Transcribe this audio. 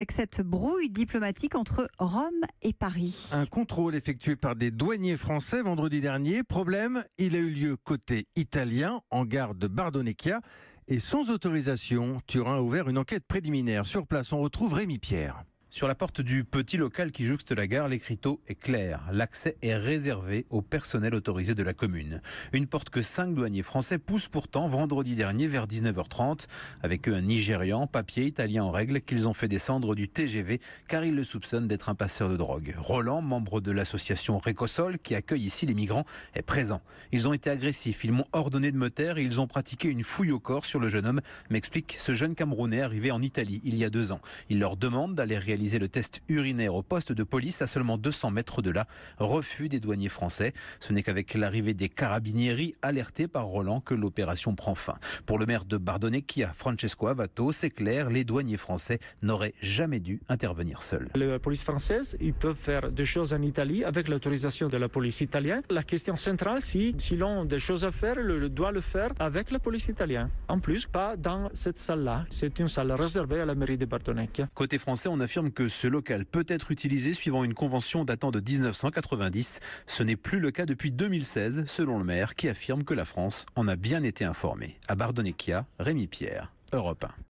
Avec cette brouille diplomatique entre Rome et Paris. Un contrôle effectué par des douaniers français vendredi dernier. Problème, il a eu lieu côté italien, en gare de Bardonecchia. Et sans autorisation, Turin a ouvert une enquête préliminaire. Sur place, on retrouve Rémi Pierre. Sur la porte du petit local qui jouxte la gare, l'écriteau est clair. L'accès est réservé au personnel autorisé de la commune. Une porte que cinq douaniers français poussent pourtant vendredi dernier vers 19h30. Avec eux un Nigérian, papier italien en règle, qu'ils ont fait descendre du TGV car ils le soupçonnent d'être un passeur de drogue. Roland, membre de l'association Récosol qui accueille ici les migrants, est présent. Ils ont été agressifs, ils m'ont ordonné de me taire et ils ont pratiqué une fouille au corps sur le jeune homme, m'explique ce jeune Camerounais arrivé en Italie il y a deux ans. Il leur demande d'aller réaliser le test urinaire au poste de police à seulement 200 mètres de là. Refus des douaniers français. Ce n'est qu'avec l'arrivée des carabinieri alertés par Roland que l'opération prend fin. Pour le maire de Bardonecchia, Francesco Avato, c'est clair, les douaniers français n'auraient jamais dû intervenir seuls. La police française, ils peuvent faire des choses en Italie avec l'autorisation de la police italienne. La question centrale, si, si l'on des choses à faire, le, doit le faire avec la police italienne. En plus, pas dans cette salle-là. C'est une salle réservée à la mairie de Bardonecchia. Côté français, on affirme que ce local peut être utilisé suivant une convention datant de 1990. Ce n'est plus le cas depuis 2016, selon le maire, qui affirme que la France en a bien été informée. À Bardonecchia, Rémi Pierre, Europe 1.